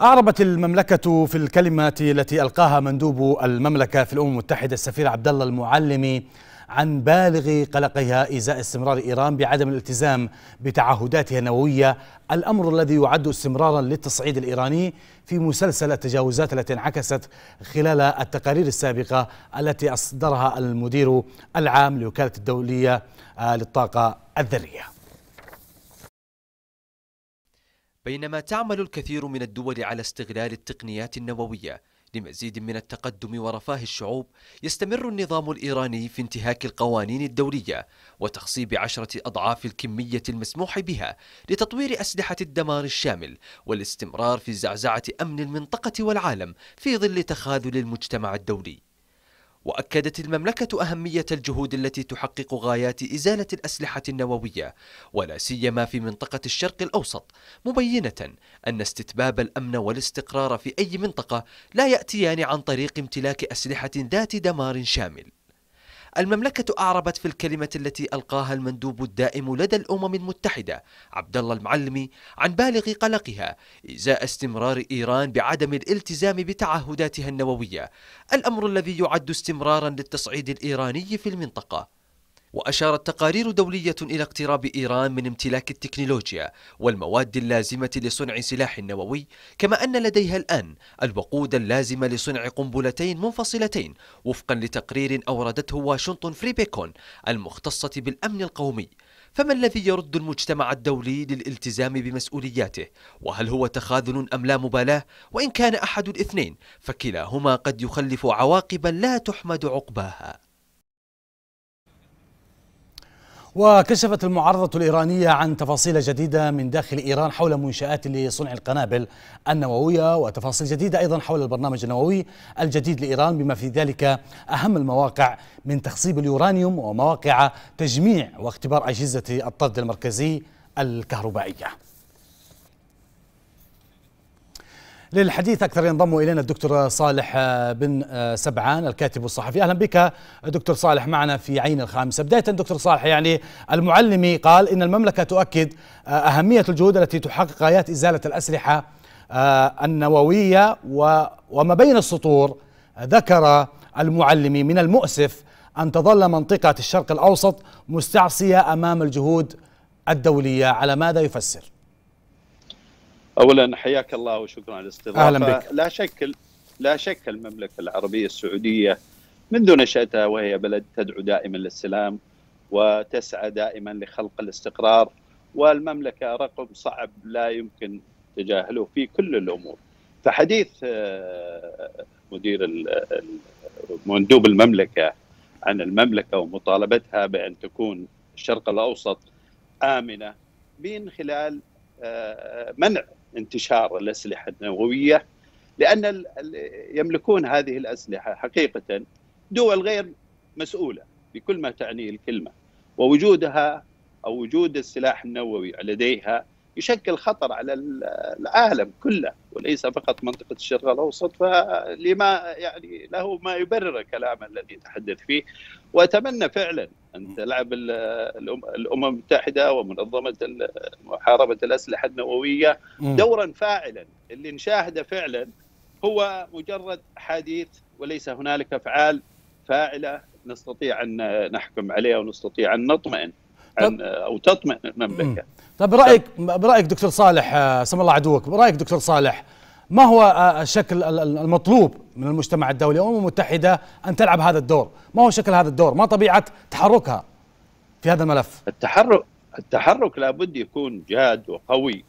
أعربت المملكة في الكلمة التي ألقاها مندوب المملكة في الأمم المتحدة السفير عبد الله المعلمي عن بالغ قلقها إزاء استمرار إيران بعدم الالتزام بتعهداتها النووية الأمر الذي يعد استمرارا للتصعيد الإيراني في مسلسل التجاوزات التي انعكست خلال التقارير السابقة التي أصدرها المدير العام لوكالة الدولية آه، للطاقة الذرية بينما تعمل الكثير من الدول على استغلال التقنيات النووية لمزيد من التقدم ورفاه الشعوب يستمر النظام الإيراني في انتهاك القوانين الدولية وتخصيب عشرة أضعاف الكمية المسموح بها لتطوير أسلحة الدمار الشامل والاستمرار في زعزعة أمن المنطقة والعالم في ظل تخاذل المجتمع الدولي وأكدت المملكة أهمية الجهود التي تحقق غايات إزالة الأسلحة النووية ولا سيما في منطقة الشرق الأوسط مبينة أن استتباب الأمن والاستقرار في أي منطقة لا يأتيان عن طريق امتلاك أسلحة ذات دمار شامل المملكة أعربت في الكلمة التي ألقاها المندوب الدائم لدى الأمم المتحدة عبد الله المعلمي عن بالغ قلقها إزاء استمرار إيران بعدم الالتزام بتعهداتها النووية الأمر الذي يعد استمرارا للتصعيد الإيراني في المنطقة وأشارت تقارير دولية إلى اقتراب إيران من امتلاك التكنولوجيا والمواد اللازمة لصنع سلاح نووي كما أن لديها الآن الوقود اللازم لصنع قنبلتين منفصلتين وفقا لتقرير أوردته واشنطن فري بيكون المختصة بالأمن القومي فما الذي يرد المجتمع الدولي للالتزام بمسؤولياته وهل هو تخاذل أم لا مبالاة وإن كان أحد الاثنين فكلاهما قد يخلف عواقبا لا تحمد عقباها وكشفت المعارضة الإيرانية عن تفاصيل جديدة من داخل إيران حول منشآت لصنع القنابل النووية وتفاصيل جديدة أيضا حول البرنامج النووي الجديد لإيران بما في ذلك أهم المواقع من تخصيب اليورانيوم ومواقع تجميع واختبار أجهزة الطرد المركزي الكهربائية للحديث أكثر ينضم إلينا الدكتور صالح آه، بن آه، سبعان الكاتب والصحفي أهلا بك آه، دكتور صالح معنا في عين الخامسة بداية دكتور صالح يعني المعلمي قال إن المملكة تؤكد أهمية الجهود التي تحقق غايات إزالة الأسلحة النووية وما بين السطور ذكر المعلمي من المؤسف أن تظل منطقة الشرق الأوسط مستعصية أمام الجهود الدولية على ماذا يفسر؟ اولا حياك الله وشكرا على الاستضافه اهلا بك لا شك لا شك المملكه العربيه السعوديه منذ نشاتها وهي بلد تدعو دائما للسلام وتسعى دائما لخلق الاستقرار والمملكه رقم صعب لا يمكن تجاهله في كل الامور فحديث آه، مدير مندوب المملكه عن المملكه ومطالبتها بان تكون الشرق الاوسط امنه من خلال آه، منع انتشار الاسلحه النوويه لان يملكون هذه الاسلحه حقيقه دول غير مسؤوله بكل ما تعنيه الكلمه ووجودها او وجود السلاح النووي لديها يشكل خطر على العالم كله وليس فقط منطقه الشرق الاوسط فلما يعني له ما يبرر الكلام الذي تحدث فيه واتمنى فعلا انت تلعب الامم المتحده ومنظمه محاربه الاسلحه النوويه دورا فاعلا اللي نشاهده فعلا هو مجرد حديث وليس هنالك افعال فاعله نستطيع ان نحكم عليها ونستطيع ان نطمئن عن او تطمئن المملكه. طيب برايك برايك دكتور صالح آه، سم الله عدوك، برايك دكتور صالح ما هو الشكل آه، المطلوب من المجتمع الدولي الامم المتحده ان تلعب هذا الدور ما هو شكل هذا الدور ما طبيعه تحركها في هذا الملف التحرك التحرك لابد يكون جاد وقوي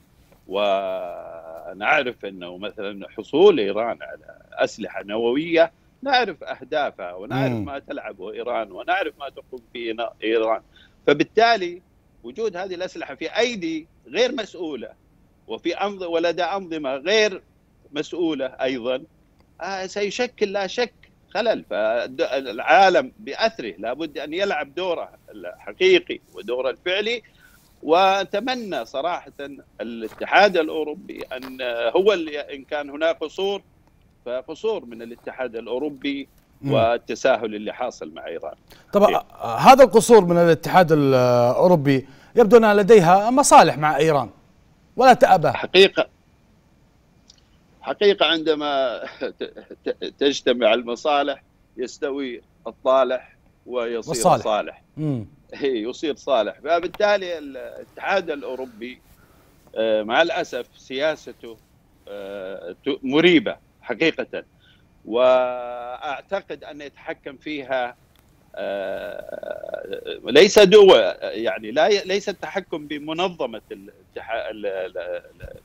ونعرف انه مثلا حصول ايران على اسلحه نوويه نعرف اهدافها ونعرف ما تلعبه ايران ونعرف ما تقوم به ايران فبالتالي وجود هذه الاسلحه في ايدي غير مسؤوله وفي ولدى انظمه غير مسؤوله ايضا آه، سيشكل لا شك خلل فالعالم بأثره لابد أن يلعب دوره الحقيقي ودوره الفعلي واتمنى صراحه الاتحاد الاوروبي ان آه، هو اللي ان كان هناك قصور فقصور من الاتحاد الاوروبي والتساهل اللي حاصل مع ايران. طبعا إيه؟ هذا القصور من الاتحاد الاوروبي يبدو انها لديها مصالح مع ايران ولا تأبى حقيقه حقيقة عندما تجتمع المصالح يستوي الطالح ويصير مصالح. صالح إيه، يصير صالح فبالتالي الاتحاد الأوروبي آه، مع الأسف سياسته آه، مريبة حقيقة واعتقد ان يتحكم فيها آه، ليس دول يعني لا ليس التحكم بمنظمه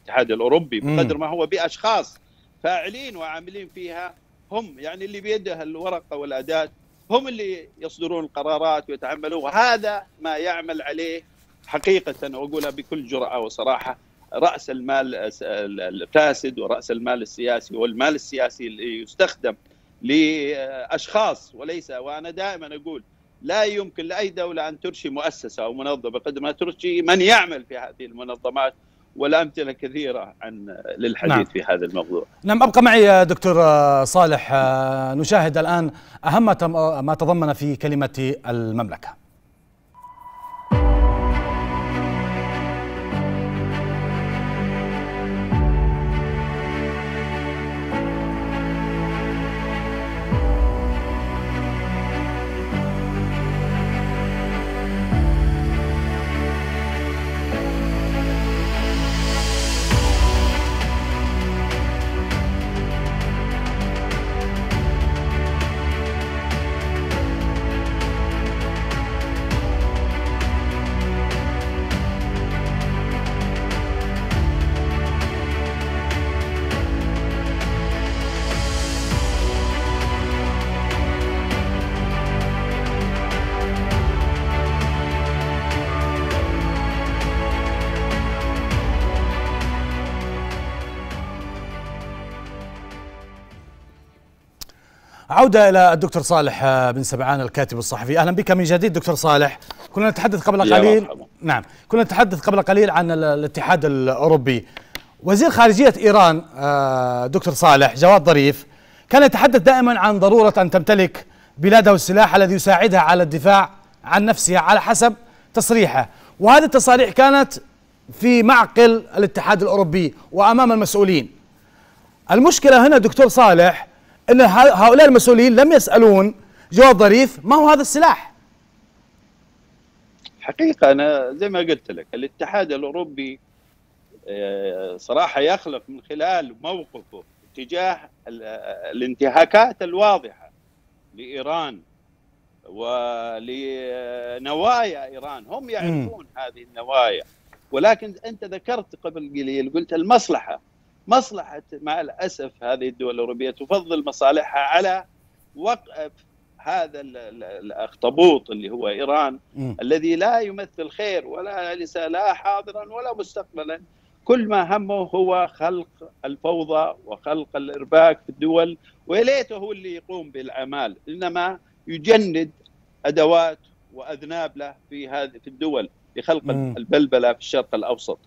الاتحاد الاوروبي بقدر ما هو باشخاص فاعلين وعاملين فيها هم يعني اللي بيده الورقه والاداه هم اللي يصدرون القرارات ويتعملون وهذا ما يعمل عليه حقيقه واقولها بكل جراه وصراحه راس المال الفاسد وراس المال السياسي والمال السياسي اللي يستخدم لاشخاص وليس وانا دائما اقول لا يمكن لاي دوله ان ترشي مؤسسه او منظمه بقدر ما ترشي من يعمل في هذه المنظمات والامثله كثيره عن للحديث نعم. في هذا الموضوع. نعم ابقى معي دكتور صالح آه، نشاهد الان اهم ما تضمن في كلمه المملكه. عودة إلى الدكتور صالح آه، بن سبعان الكاتب الصحفي أهلا بك من جديد دكتور صالح كنا نتحدث قبل قليل نعم كنا نتحدث قبل قليل عن الاتحاد الأوروبي وزير خارجية إيران آه، دكتور صالح جواد ظريف كان يتحدث دائما عن ضرورة أن تمتلك بلاده السلاح الذي يساعدها على الدفاع عن نفسها على حسب تصريحه وهذه التصاريح كانت في معقل الاتحاد الأوروبي وأمام المسؤولين المشكلة هنا دكتور صالح أن هؤلاء المسؤولين لم يسألون جواب ظريف ما هو هذا السلاح حقيقة أنا زي ما قلت لك الاتحاد الأوروبي آه، صراحة يخلق من خلال موقفه اتجاه الانتهاكات الواضحة لإيران ولنوايا إيران هم يعرفون هذه النوايا ولكن أنت ذكرت قبل قليل قلت المصلحة مصلحه مع الاسف هذه الدول الاوروبيه تفضل مصالحها على وقف هذا الاخطبوط اللي هو ايران م. الذي لا يمثل خير ولا ليس لا حاضرا ولا مستقبلا كل ما همه هو خلق الفوضى وخلق الارباك في الدول وليته هو اللي يقوم بالاعمال انما يجند ادوات واذناب له في هذه في الدول لخلق البلبله في الشرق الاوسط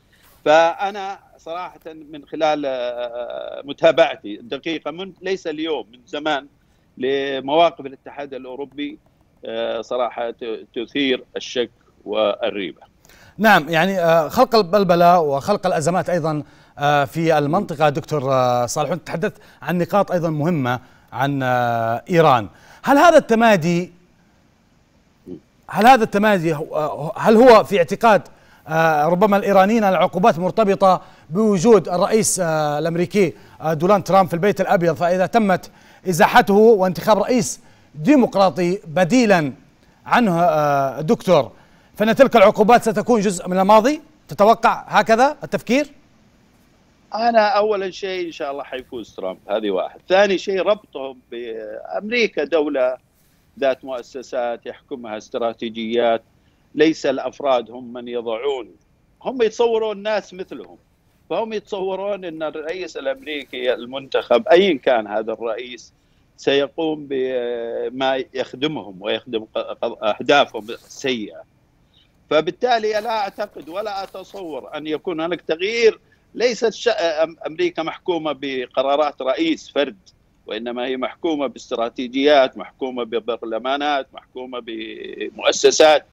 فانا صراحه من خلال آه، متابعتي الدقيقه من ليس اليوم من زمان لمواقف الاتحاد الاوروبي آه، صراحه تثير الشك والريبه. نعم يعني آه، خلق البلبله وخلق الازمات ايضا في المنطقه دكتور صالح تحدث عن نقاط ايضا مهمه عن ايران. هل هذا التمادي هل هذا التمادي هل هو في اعتقاد آه، ربما الإيرانيين العقوبات مرتبطة بوجود الرئيس آه، الأمريكي آه، دولان ترامب في البيت الأبيض فإذا تمت إزاحته وانتخاب رئيس ديمقراطي بديلا عنه دكتور فإن تلك العقوبات ستكون جزء من الماضي تتوقع هكذا التفكير؟ انا اولا شيء ان شاء الله حيفوز ترامب هذه واحد ثاني شيء ربطهم بامريكا دوله ذات مؤسسات يحكمها استراتيجيات ليس الافراد هم من يضعون هم يتصورون ناس مثلهم فهم يتصورون ان الرئيس الامريكي المنتخب ايا كان هذا الرئيس سيقوم بما يخدمهم ويخدم اهدافهم السيئه فبالتالي لا اعتقد ولا اتصور ان يكون هناك تغيير ليست امريكا محكومه بقرارات رئيس فرد وانما هي محكومه باستراتيجيات محكومه ببرلمانات محكومه بمؤسسات